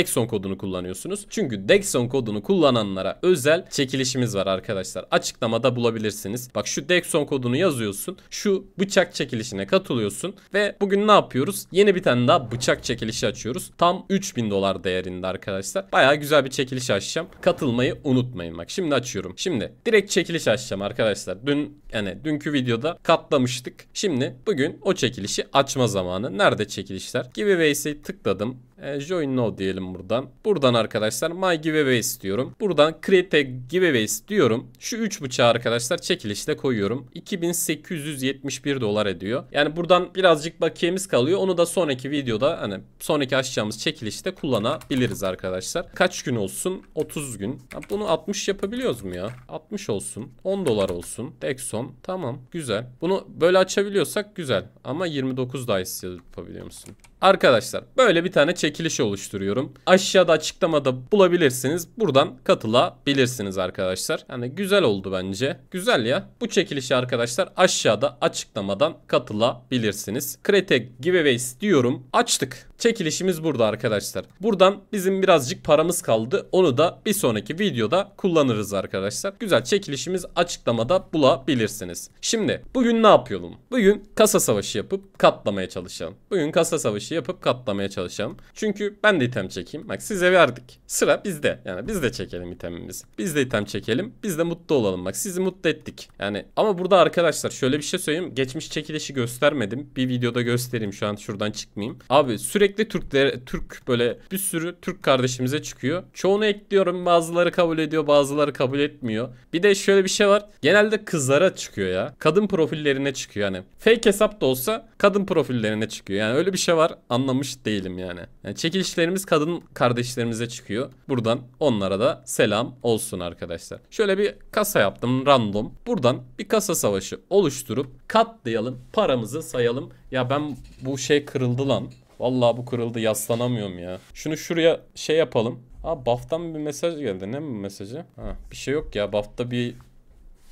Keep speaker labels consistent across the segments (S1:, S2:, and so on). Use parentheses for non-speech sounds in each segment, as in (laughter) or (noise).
S1: Dexon kodunu kullanıyorsunuz. Çünkü Dexon kodunu kullananlara özel çekilişimiz var arkadaşlar. Açıklamada bulabilirsiniz. Bak şu Dexon kodunu yazıyorsun. Şu bıçak çekilişine katılıyorsun. Ve bugün ne yapıyoruz? Yeni bir tane daha bıçak çekilişi açıyoruz. Tam 3000 dolar değerinde arkadaşlar. Baya güzel bir çekiliş açacağım. Katılmayı unutmayın bak. Şimdi açıyorum. Şimdi direkt çekiliş açacağım arkadaşlar. Dün yani dünkü videoda katlamıştık. Şimdi bugün o çekilişi açma zamanı. Nerede çekilişler? Giveaway'si tıkladım. E, join now diyelim buradan. Buradan arkadaşlar my giveaway istiyorum. Buradan create a giveaway istiyorum. Şu 3 bıçağı arkadaşlar çekilişte koyuyorum. 2871 dolar ediyor. Yani buradan birazcık bakiyemiz kalıyor. Onu da sonraki videoda hani sonraki açacağımız çekilişte kullanabiliriz arkadaşlar. Kaç gün olsun? 30 gün. Ya bunu 60 yapabiliyoruz mu ya? 60 olsun. 10 dolar olsun. Dexon. Tamam. Güzel. Bunu böyle açabiliyorsak güzel. Ama 29 daha yapabiliyor musun? Arkadaşlar böyle bir tane çekiliş oluşturuyorum. Aşağıda açıklamada bulabilirsiniz. Buradan katılabilirsiniz arkadaşlar. Yani güzel oldu bence. Güzel ya. Bu çekilişi arkadaşlar aşağıda açıklamadan katılabilirsiniz. Kretek Giveaways diyorum. Açtık. Çekilişimiz burada arkadaşlar. Buradan bizim birazcık paramız kaldı. Onu da bir sonraki videoda kullanırız arkadaşlar. Güzel çekilişimiz açıklamada bulabilirsiniz. Şimdi bugün ne yapıyordum? Bugün kasa savaşı yapıp katlamaya çalışalım. Bugün kasa savaşı yapıp katlamaya çalışalım. Çünkü ben de item çekeyim. Bak size verdik. Sıra bizde. Yani biz de çekelim itemimizi. Biz de item çekelim. Biz de mutlu olalım. Bak sizi mutlu ettik. Yani ama burada arkadaşlar şöyle bir şey söyleyeyim. Geçmiş çekilişi göstermedim. Bir videoda göstereyim şu an şuradan çıkmayayım. Abi sürekli sürekli Türklere, Türk böyle bir sürü Türk kardeşimize çıkıyor. Çoğunu ekliyorum bazıları kabul ediyor bazıları kabul etmiyor. Bir de şöyle bir şey var. Genelde kızlara çıkıyor ya. Kadın profillerine çıkıyor yani. Fake hesap da olsa kadın profillerine çıkıyor. Yani öyle bir şey var anlamış değilim yani. yani çekilişlerimiz kadın kardeşlerimize çıkıyor. Buradan onlara da selam olsun arkadaşlar. Şöyle bir kasa yaptım random. Buradan bir kasa savaşı oluşturup katlayalım paramızı sayalım. Ya ben bu şey kırıldı lan. Vallahi bu kırıldı yaslanamıyorum ya. Şunu şuraya şey yapalım. Aa buff'tan bir mesaj geldi. Ne bu mesajı? Ha, bir şey yok ya. Baftta bir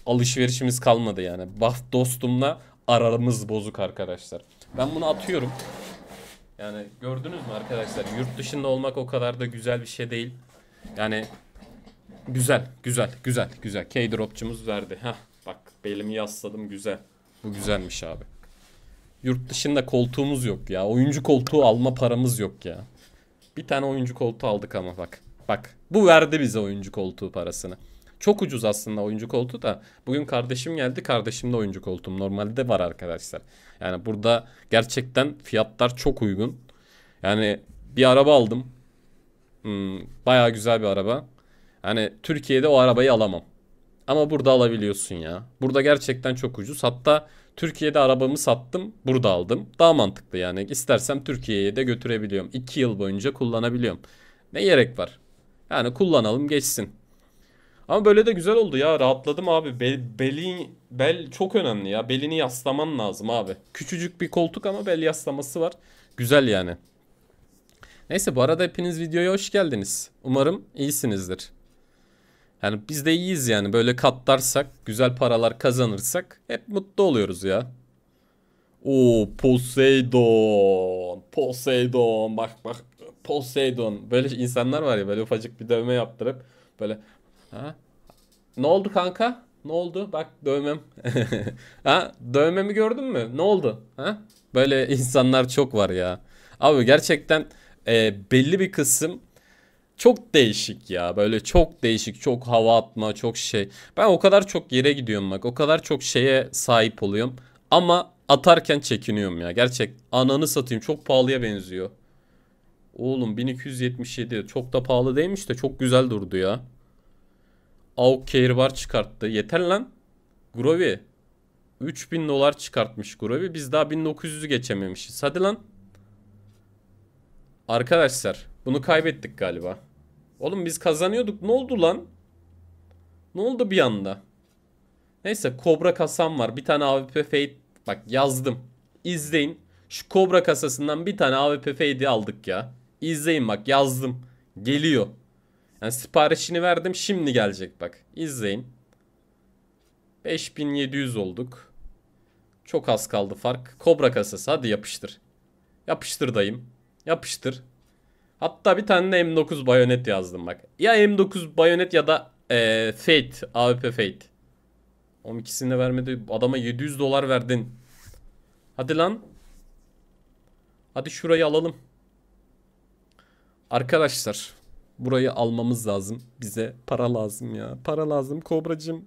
S1: alışverişimiz kalmadı yani. Baft dostumla aramız bozuk arkadaşlar. Ben bunu atıyorum. Yani gördünüz mü arkadaşlar? Yurt dışında olmak o kadar da güzel bir şey değil. Yani güzel, güzel, güzel, güzel. K-dropçumuz verdi. Ha, bak belimi yasladım güzel. Bu güzelmiş abi. Yurt dışında koltuğumuz yok ya. Oyuncu koltuğu alma paramız yok ya. Bir tane oyuncu koltuğu aldık ama bak. Bak bu verdi bize oyuncu koltuğu parasını. Çok ucuz aslında oyuncu koltuğu da. Bugün kardeşim geldi. Kardeşim de oyuncu koltuğum. Normalde var arkadaşlar. Yani burada gerçekten fiyatlar çok uygun. Yani bir araba aldım. Hmm, bayağı güzel bir araba. Hani Türkiye'de o arabayı alamam. Ama burada alabiliyorsun ya. Burada gerçekten çok ucuz. Hatta Türkiye'de arabamı sattım, burada aldım. Daha mantıklı yani. İstersem Türkiye'ye de götürebiliyorum. 2 yıl boyunca kullanabiliyorum. Ne gerek var? Yani kullanalım geçsin. Ama böyle de güzel oldu ya. Rahatladım abi. Bel, beli, bel çok önemli ya. Belini yaslaman lazım abi. Küçücük bir koltuk ama bel yaslaması var. Güzel yani. Neyse bu arada hepiniz videoya hoş geldiniz. Umarım iyisinizdir. Yani biz de iyiyiz yani böyle katlarsak güzel paralar kazanırsak hep mutlu oluyoruz ya. O Poseidon. Poseidon bak bak Poseidon. Böyle insanlar var ya böyle ufacık bir dövme yaptırıp böyle ha? Ne oldu kanka? Ne oldu? Bak dövmem. (laughs) ha? Dövmemi gördün mü? Ne oldu? Ha? Böyle insanlar çok var ya. Abi gerçekten e, belli bir kısım çok değişik ya. Böyle çok değişik, çok hava atma, çok şey. Ben o kadar çok yere gidiyorum bak. O kadar çok şeye sahip oluyorum. Ama atarken çekiniyorum ya. Gerçek ananı satayım çok pahalıya benziyor. Oğlum 1277 çok da pahalı değilmiş de çok güzel durdu ya. AUK var çıkarttı. Yeter lan. Grovi. 3000 dolar çıkartmış Grovi. Biz daha 1900'ü geçememişiz. Hadi lan. Arkadaşlar bunu kaybettik galiba. Oğlum biz kazanıyorduk. Ne oldu lan? Ne oldu bir anda? Neyse Kobra kasam var. Bir tane AWP Fade. Bak yazdım. İzleyin. Şu Kobra kasasından bir tane AWP Fade'i aldık ya. İzleyin bak yazdım. Geliyor. Yani siparişini verdim. Şimdi gelecek bak. İzleyin. 5700 olduk. Çok az kaldı fark. Kobra kasası. Hadi yapıştır. Yapıştır dayım. Yapıştır. Hatta bir tane de M9 bayonet yazdım bak. Ya M9 bayonet ya da e, Fate. AWP Fate. Oğlum ikisini vermedi. Adama 700 dolar verdin. Hadi lan. Hadi şurayı alalım. Arkadaşlar. Burayı almamız lazım. Bize para lazım ya. Para lazım kobracım.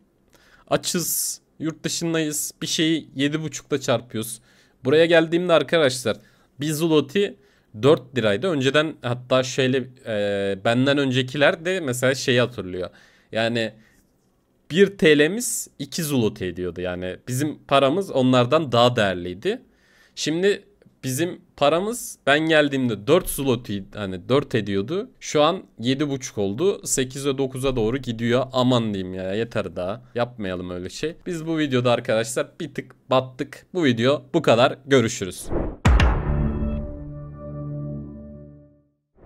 S1: Açız. Yurt dışındayız. Bir şeyi 7.5'da çarpıyoruz. Buraya geldiğimde arkadaşlar. Bir zloty 4 liraydı. Önceden hatta şöyle e, benden öncekiler de mesela şeyi hatırlıyor. Yani 1 TL'miz 2 zulut ediyordu. Yani bizim paramız onlardan daha değerliydi. Şimdi bizim paramız ben geldiğimde 4 slot hani 4 ediyordu. Şu an 7.5 oldu. 8'e 9'a doğru gidiyor. Aman diyeyim ya yeter daha. Yapmayalım öyle şey. Biz bu videoda arkadaşlar bir tık battık. Bu video bu kadar. Görüşürüz.